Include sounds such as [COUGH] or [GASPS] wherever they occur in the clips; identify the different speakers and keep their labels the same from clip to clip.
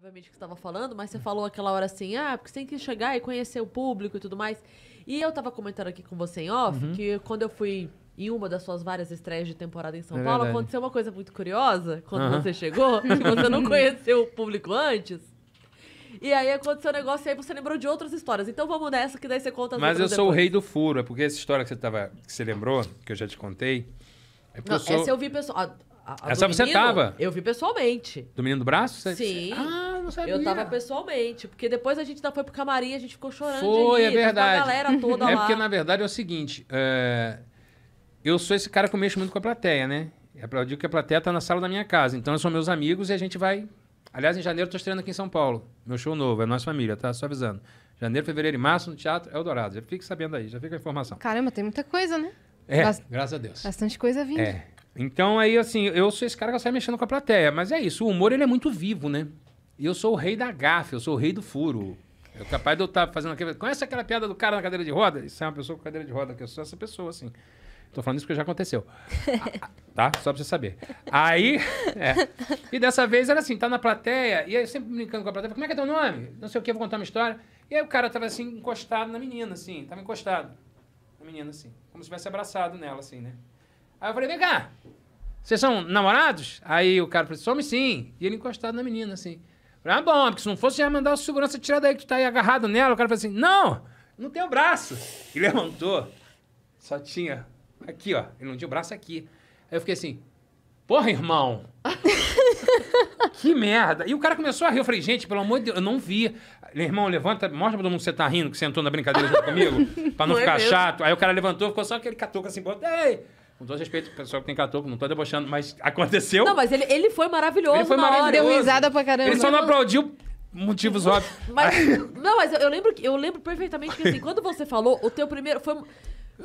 Speaker 1: obviamente, que você estava falando, mas você falou aquela hora assim, ah, porque você tem que chegar e conhecer o público e tudo mais. E eu estava comentando aqui com você em off, uhum. que quando eu fui em uma das suas várias estreias de temporada em São é Paulo, verdade. aconteceu uma coisa muito curiosa quando uhum. você chegou, que [LAUGHS] você não conheceu o público antes. E aí aconteceu um negócio e aí você lembrou de outras histórias. Então vamos nessa, que daí você conta as Mas eu depois. sou o rei
Speaker 2: do furo, é porque essa história que você, tava, que você lembrou, que eu já te contei. É não, eu sou... essa eu
Speaker 1: vi pessoal a Essa você menino, tava? Eu vi pessoalmente.
Speaker 2: Do menino do braço? Você...
Speaker 1: Sim. Ah, não sabia. Eu tava pessoalmente. Porque depois a gente ainda foi pro camarim, a gente ficou chorando. Foi, é rir, é verdade. A galera toda [LAUGHS] é lá. É porque, na
Speaker 2: verdade, é o seguinte. É... Eu sou esse cara que mexe mexo muito com a plateia, né? Eu digo que a plateia tá na sala da minha casa. Então, são meus amigos e a gente vai... Aliás, em janeiro eu tô estreando aqui em São Paulo. Meu show novo, é Nossa Família, tá? Só avisando. Janeiro, fevereiro e março no Teatro Eldorado. Já fique sabendo aí, já fica a informação. Caramba, tem muita coisa, né? É, Bast... graças a Deus. Bastante coisa vindo. É. Então aí, assim, eu sou esse cara que sai mexendo com a plateia. Mas é isso, o humor ele é muito vivo, né? E eu sou o rei da gafe, eu sou o rei do furo. Eu capaz de eu estar tá fazendo aquela. Conhece aquela piada do cara na cadeira de roda? Isso é uma pessoa com cadeira de roda, que eu sou essa pessoa, assim. Tô falando isso porque já aconteceu. [LAUGHS] tá? Só pra você saber. Aí. É. E dessa vez era assim, tá na plateia, e aí sempre brincando com a plateia, como é que é teu nome? Não sei o que, vou contar uma história. E aí o cara tava assim, encostado na menina, assim, tava encostado. Na menina, assim. Como se tivesse abraçado nela, assim, né? Aí eu falei, vem cá, vocês são namorados? Aí o cara falou, assim, somos sim. E ele encostado na menina, assim. Falei, ah, bom, é porque se não fosse, já mandar o segurança tirar daí que tu tá aí agarrado nela. O cara falou assim, não, não tem o braço. E levantou. Só tinha aqui, ó. Ele não tinha o braço aqui. Aí eu fiquei assim, porra, irmão. [LAUGHS] que merda. E o cara começou a rir. Eu falei, gente, pelo amor de Deus, eu não vi. Meu irmão, levanta, mostra pra todo mundo que você tá rindo, que entrou na brincadeira junto comigo, pra [LAUGHS] não, não é ficar é chato. Aí o cara levantou, ficou só aquele catuco assim, botei. Com todo respeito, pessoal que tem catopo, não tô debochando, mas aconteceu. Não,
Speaker 1: mas ele, ele foi maravilhoso. Ele foi maravilhoso. Deu risada pra caramba. Ele só não
Speaker 2: aplaudiu motivos óbvios. [LAUGHS] Mas,
Speaker 1: não, mas eu lembro, eu lembro perfeitamente que, assim, quando você falou, o teu primeiro foi,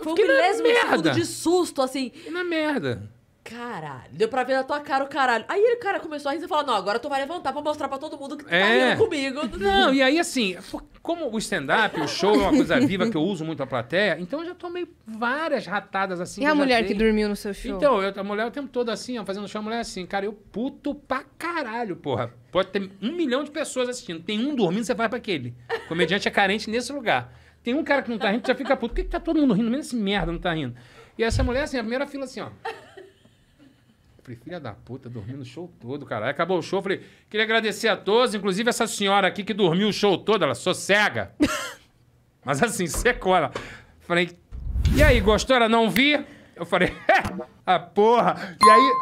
Speaker 1: foi um milésimo de susto, assim. E na merda caralho. Deu pra ver na tua cara o caralho. Aí o cara começou a rir e falou: não, agora tu vai levantar pra mostrar pra todo mundo
Speaker 2: que tu tá é. tá rindo comigo. [LAUGHS] Não, e aí assim, como o stand-up, o show é uma coisa viva que eu uso muito a plateia, então eu já tomei várias ratadas assim. E a mulher dei. que dormiu no seu show? Então, eu, a mulher o tempo todo assim, ó, fazendo show, a mulher é assim, cara, eu puto pra caralho, porra. Pode ter um milhão de pessoas assistindo. Tem um dormindo, você vai pra aquele. O comediante é carente nesse lugar. Tem um cara que não tá rindo, já fica puto. Por que, que tá todo mundo rindo? Menos esse merda não tá rindo. E essa mulher, assim, a primeira fila assim, ó. Falei, filha da puta, dormindo no show todo, cara. Aí acabou o show, falei, queria agradecer a todos, inclusive essa senhora aqui que dormiu o show todo, ela sossega. [LAUGHS] Mas assim, secou ela. Falei, e aí, gostou? Ela não vi? Eu falei, é, a porra. E aí,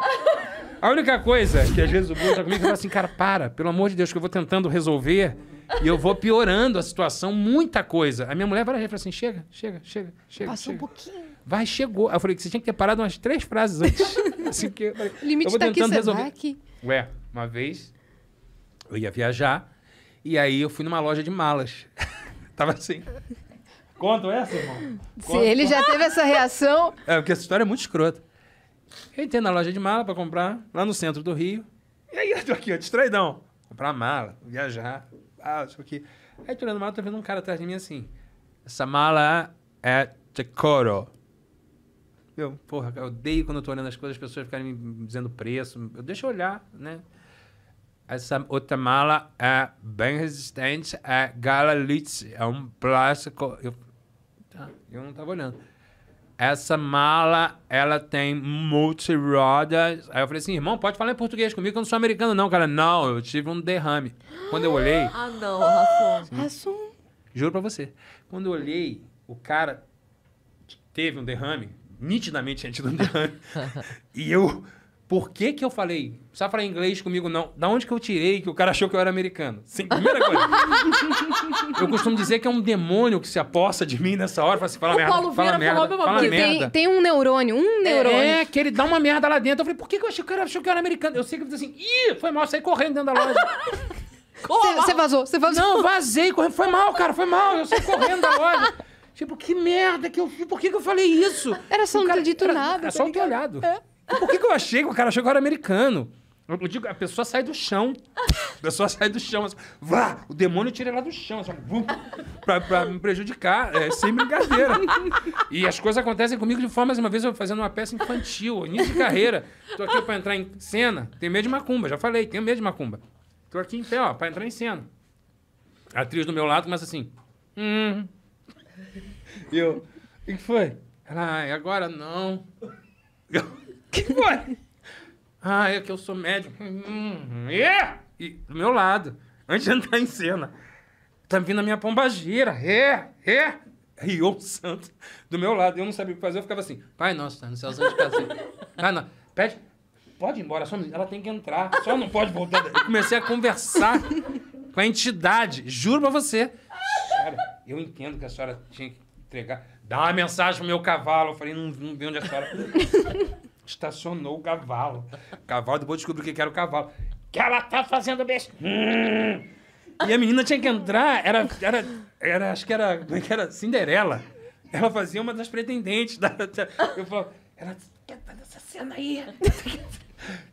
Speaker 2: a única coisa que às vezes o Bruno tá comigo, eu assim, cara, para, pelo amor de Deus, que eu vou tentando resolver e eu vou piorando a situação, muita coisa. A minha mulher vai lá fala assim, chega, chega, chega, chega. Passou um pouquinho. Vai, chegou. Aí eu falei que você tinha que ter parado umas três frases antes. [LAUGHS] assim que falei, Limite eu vou tá tentando resolver. Aqui. Ué, uma vez eu ia viajar e aí eu fui numa loja de malas. [LAUGHS] Tava assim. Conto essa, irmão? Se Conto, ele já teve
Speaker 1: essa reação.
Speaker 2: [LAUGHS] É, porque essa história é muito escrota. Eu entrei na loja de mala para comprar, lá no centro do Rio. E aí eu tô aqui, ó, distraidão. Comprar mala, viajar. Ah, tipo aqui. Aí tô olhando mala, tô vendo um cara atrás de mim assim. Essa mala é de couro. Eu, porra, eu odeio quando eu tô olhando as coisas, as pessoas ficarem me dizendo preço. Eu deixo olhar, né? Essa outra mala é bem resistente, é Galalitz, é um plástico. Eu, tá, eu não tava olhando. Essa mala, ela tem multirodas. Aí eu falei assim, irmão, pode falar em português comigo, que eu não sou americano, não, cara. Não, eu tive um derrame. Quando eu olhei. [GASPS] Ah, não, Rassum. Rassum. Juro pra você. Quando eu olhei, o cara teve um derrame nitidamente tinha tido um e eu, por que que eu falei? Não precisa falar inglês comigo, não. Da onde que eu tirei que o cara achou que eu era americano? Sim, primeira coisa. [LAUGHS] eu costumo dizer que é um demônio que se aposta de mim nessa hora. Fala assim, fala o merda, Paulo fala merda, falou fala merda. Tem, tem, um neurônio, um é, neurônio. É, que ele dá uma merda lá dentro. Eu falei, por que que eu achei que o cara achou que eu era americano? Eu sei que ele assim, ih, foi mal, saí correndo dentro da loja. [LAUGHS] Você vazou, você vazou. Não, vazei, correndo. Foi mal, cara, foi mal. Eu saí correndo da loja. [LAUGHS] Tipo, que merda que eu fiz? Por que, que eu falei isso? [LAUGHS] Era só um não cara, ter dito era, nada. Era só um ter olhado. É. Por que, que eu achei que o cara achou que eu era americano? Eu [LAUGHS] digo, a pessoa sai do chão. A pessoa sai do chão. Assim, vá, o demônio tira ela do chão. Assim, vum, pra, pra, me prejudicar. É, sem brincadeira. E as coisas acontecem comigo de forma... Uma vez eu fazendo uma peça infantil, início de carreira. Tô aqui pra entrar em cena. Tenho medo de macumba, já falei. Tenho medo de macumba. Tô aqui em pé, ó, pra entrar em cena. A atriz do meu lado começa assim... Hum, e eu, o que foi? Ela, ai, agora não. O que foi? Ah, é que eu sou médico. Uhum, é? E do meu lado, antes de entrar em cena, tá vindo a minha pombagira. É, é! Riou o santo do meu lado. Eu não sabia o que fazer, eu ficava assim, pai nosso, tá no céu, santo de pede, pode ir embora, só, ela tem que entrar, só não pode voltar. Eu comecei a conversar com a entidade, juro pra você eu entendo que a senhora tinha que entregar. Dá uma mensagem pro meu cavalo. Eu falei, não, não vi onde a senhora. [LAUGHS] Estacionou o cavalo. Cavalo, depois descobri o que era o cavalo. Que ela tá fazendo beijo. Hum. E a menina tinha que entrar, era, era, era acho que era, como é que era? Cinderela. Ela fazia uma das pretendentes. Da, da eu falava, ela, quer tá nessa cena aí?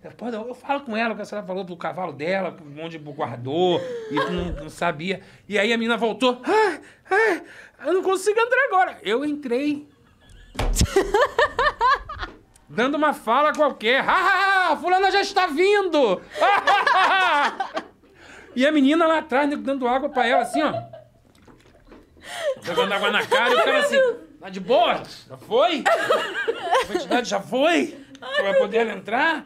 Speaker 2: Depois [LAUGHS] eu, eu, falo com ela, porque a senhora falou do cavalo dela, onde guardou, e não, não sabia. E aí a menina voltou. Ah, ah, eu não consigo entrar agora. Eu entrei. [LAUGHS] Dando uma fala qualquer. Ah, ah, ah fulana já está vindo! [LAUGHS] e a menina lá atrás, né, dando água pra ela, assim, ó. Jogando água na cara e o cara assim. Tá de boa? Já foi? A quantidade já foi? pra poder ela entrar.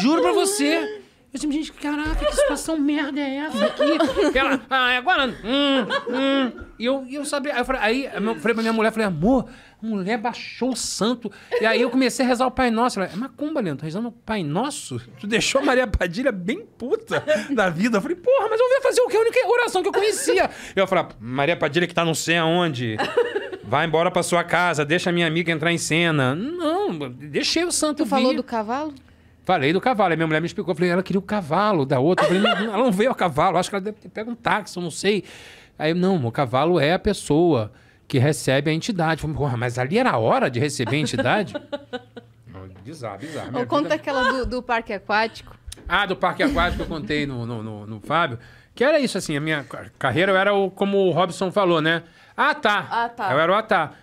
Speaker 2: Juro pra você. Eu disse, gente, caraca, que situação merda é essa aqui? Ela, ah, é agora. Hum, hum. E eu, eu sabia. Aí eu falei, aí eu falei pra minha mulher, falei, amor, a mulher baixou o santo. E aí eu comecei a rezar o Pai Nosso. Ela, é macumba, Leandro, tá rezando o Pai Nosso? Tu deixou a Maria Padilha bem puta [LAUGHS] da vida. Eu falei, porra, mas eu vim fazer o quê? A única oração que eu conhecia. Eu falei, Maria Padilha que tá não sei aonde. Vai embora pra sua casa, deixa a minha amiga entrar em cena. Não, deixei o santo Tu vir. falou do cavalo? Falei do cavalo. Aí minha mulher me explicou. Falei, ela queria o cavalo da outra. Falei, não, ela não veio a cavalo. Acho que ela deve ter pego um táxi, eu não sei. Aí, não, o cavalo é a pessoa que recebe a entidade. Falei, porra, mas ali era a hora de receber a entidade? [LAUGHS] bizarro, bizarro. conta vida... aquela do, do parque aquático ah, do parque aquático que eu contei no, no, no, no Fábio. Que era isso, assim, a minha carreira eu era o, como o Robson falou, né? Ah, tá. Ah, tá. Eu era o Atá. Ah,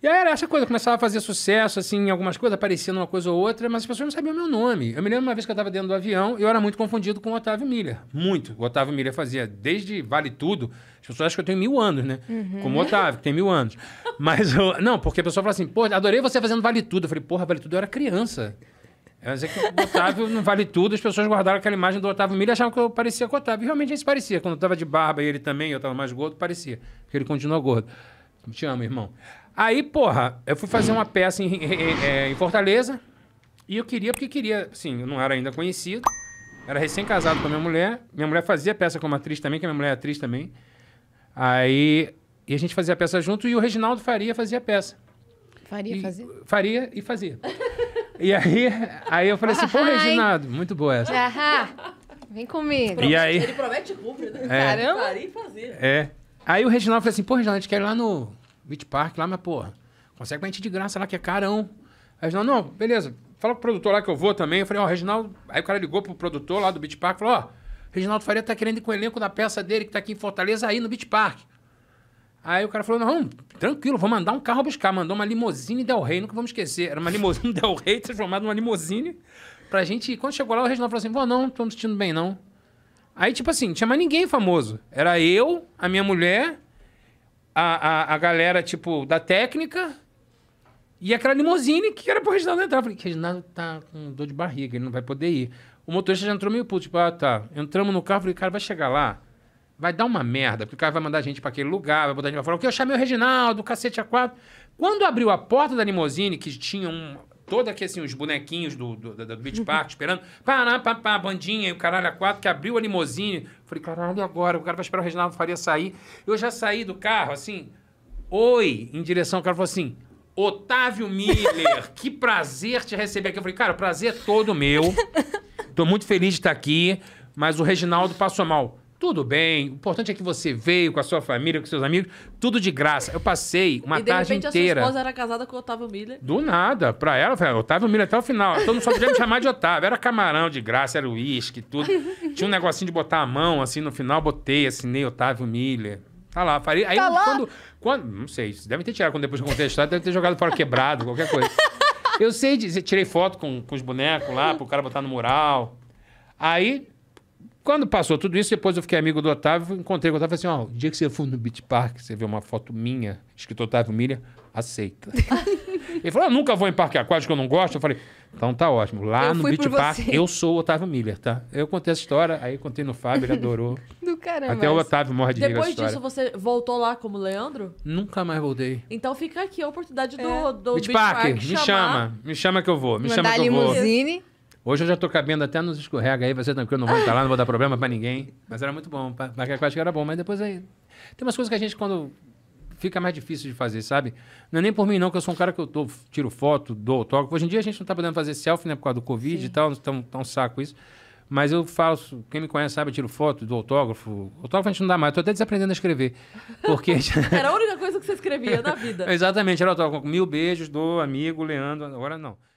Speaker 2: e aí era essa coisa, eu começava a fazer sucesso, assim, algumas coisas, aparecia uma coisa ou outra, mas as pessoas não sabiam meu nome. Eu me lembro uma vez que eu estava dentro do avião e eu era muito confundido com o Otávio Miller. Muito. O Otávio Miller fazia desde Vale Tudo. As pessoas acham que eu tenho mil anos, né? Uhum. Como o Otávio, que tem mil anos. [LAUGHS] Mas eu, Não, porque a pessoa fala assim, pô, adorei você fazendo Vale Tudo. Eu falei, porra, Vale Tudo eu era criança. Mas é que o Otávio não vale tudo, as pessoas guardaram aquela imagem do Otávio Milha e achavam que eu parecia com o Otávio. E realmente isso parecia. Quando eu tava de barba e ele também, eu tava mais gordo, parecia. Porque ele continua gordo. Te amo, irmão. Aí, porra, eu fui fazer uma peça em, em, é, em Fortaleza. E eu queria, porque queria, assim, eu não era ainda conhecido. Era recém-casado com a minha mulher. Minha mulher fazia peça como atriz também, que a minha mulher é atriz também. Aí. E a gente fazia a peça junto e o Reginaldo Faria fazia a peça. Faria e, fazia? Faria e fazia. E aí, aí eu falei assim, pô, Reginaldo, muito boa essa. Aham. Vem comigo. e aí... Ele promete
Speaker 1: cumprir, né? É. Caramba. Faria fazer.
Speaker 2: É. Aí o Reginaldo falou assim, pô, Reginaldo, a gente quer ir lá no Beach Park, lá, mas, pô, consegue pra gente de graça lá, que é carão. Aí o Reginaldo, não, beleza, fala pro produtor lá que eu vou também. Eu falei, ó, oh, Reginaldo... Aí o cara ligou pro produtor lá do Beach Park, falou, ó, oh, Reginaldo Faria tá querendo ir com o elenco da peça dele, que tá aqui em Fortaleza, aí no Beach Park. Aí o cara falou: não, tranquilo, vou mandar um carro buscar. Mandou uma limousine Del Rey, nunca vamos esquecer. Era uma limousine [LAUGHS] Del Rey transformada numa limusine pra gente. quando chegou lá, o Reginaldo falou assim: vou não, não tô me sentindo bem não. Aí, tipo assim, não tinha mais ninguém famoso. Era eu, a minha mulher, a, a, a galera, tipo, da técnica e aquela limousine que era pro Reginaldo entrar. Eu falei: Reginaldo tá com dor de barriga, ele não vai poder ir. O motorista já entrou meio puto, tipo, ah, tá. Entramos no carro, falei: cara, vai chegar lá vai dar uma merda, porque o cara vai mandar a gente para aquele lugar, vai botar a gente pra falar, o que eu chamei o Reginaldo, cacete a quatro. Quando abriu a porta da limousine que tinha um, todo aqui assim, os bonequinhos do, do, do, do Beach Park [LAUGHS] esperando, pará, pá, pá, bandinha, e o caralho a quatro, que abriu a limousine Falei, caralho, e agora? O cara vai esperar o Reginaldo Faria sair. Eu já saí do carro, assim, oi, em direção, o cara falou assim, Otávio Miller, [LAUGHS] que prazer te receber aqui. Eu falei, cara, prazer é todo meu. Tô muito feliz de estar aqui, mas o Reginaldo passou mal. Tudo bem. O importante é que você veio com a sua família, com seus amigos, tudo de graça. Eu passei uma e tarde repente, inteira. A sua esposa
Speaker 1: era casada com o Otávio Miller.
Speaker 2: Do nada. Pra ela, eu falei, ah, Otávio Miller até o final. então não só podia me chamar de Otávio. Era camarão de graça, era uísque, tudo. Tinha um negocinho de botar a mão assim no final, botei, assinei Otávio Miller. Tá lá, falei. Aí tá quando, lá. quando. Não sei, deve ter tirado quando depois de contestar, deve ter jogado fora quebrado, qualquer coisa. Eu sei dizer, tirei foto com, com os bonecos lá, pro cara botar no mural. Aí quando passou tudo isso, depois eu fiquei amigo do Otávio, encontrei com o Otávio e falei assim: ó, oh, o dia que você for no Beach Park, você vê uma foto minha, escrito Otávio Milha, aceita. [LAUGHS] Ele falou: eu ah, nunca vou em parque aquático, eu não gosto. Eu falei: então tá ótimo. Lá eu no Beach Park, você. eu sou o Otávio Miller, tá? Eu contei essa história, aí contei no Fábio, ele adorou. [LAUGHS]
Speaker 1: Do caramba. Até o Otávio morre de Depois disso, você voltou lá como Leandro?
Speaker 2: Nunca mais voltei.
Speaker 1: Então fica aqui a oportunidade é. do, do Beach, Beach Park. Park me chamar. chama,
Speaker 2: me chama que eu vou. Me Mandar chama que eu vou. Hoje eu já tô cabendo até nos escorrega aí, você tranquilo, não vou entrar lá, não vou dar problema para ninguém. Mas era muito bom, Parque Aquático era bom, mas depois aí. Tem umas coisas que a gente, quando fica mais difícil de fazer, sabe? Não é nem por mim, não, que eu sou um cara que eu tô, tiro foto, dou autógrafo. Hoje em dia a gente não tá podendo fazer selfie, né? Por causa do Covid Sim. e tal, então tá tão saco isso. Mas eu faço, quem me conhece sabe, eu tiro foto do autógrafo. Autógrafo a gente não dá mais, eu tô até desaprendendo a escrever. Porque. [LAUGHS]
Speaker 1: era a única coisa que você escrevia na vida.
Speaker 2: [LAUGHS] Exatamente, era autógrafo. Mil beijos do amigo Leandro, agora não.